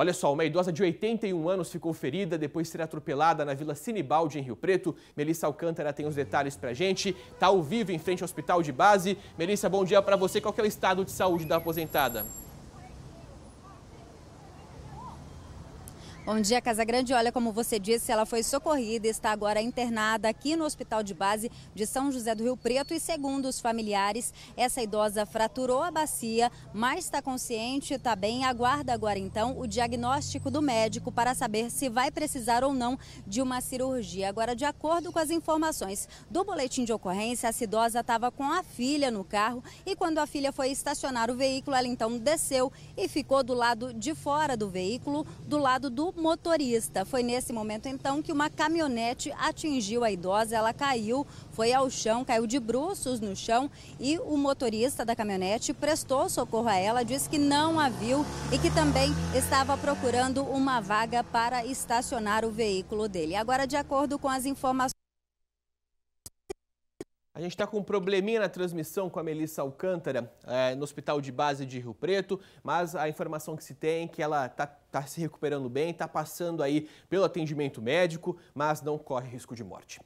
Olha só, uma idosa de 81 anos ficou ferida depois de ser atropelada na Vila Sinibaldi, em Rio Preto. Melissa Alcântara tem os detalhes pra gente. Tá ao vivo em frente ao hospital de base. Melissa, bom dia para você. Qual é o estado de saúde da aposentada? Bom dia, Casa Grande. Olha, como você disse, ela foi socorrida e está agora internada aqui no Hospital de Base de São José do Rio Preto. E segundo os familiares, essa idosa fraturou a bacia, mas está consciente, está bem. Aguarda agora, então, o diagnóstico do médico para saber se vai precisar ou não de uma cirurgia. Agora, de acordo com as informações do boletim de ocorrência, essa idosa estava com a filha no carro e quando a filha foi estacionar o veículo, ela então desceu e ficou do lado de fora do veículo, do lado do o motorista. Foi nesse momento então que uma caminhonete atingiu a idosa, ela caiu, foi ao chão, caiu de bruços no chão e o motorista da caminhonete prestou socorro a ela, disse que não a viu e que também estava procurando uma vaga para estacionar o veículo dele. Agora, de acordo com as informações a gente está com um probleminha na transmissão com a Melissa Alcântara é, no Hospital de Base de Rio Preto, mas a informação que se tem é que ela está tá se recuperando bem, está passando aí pelo atendimento médico, mas não corre risco de morte.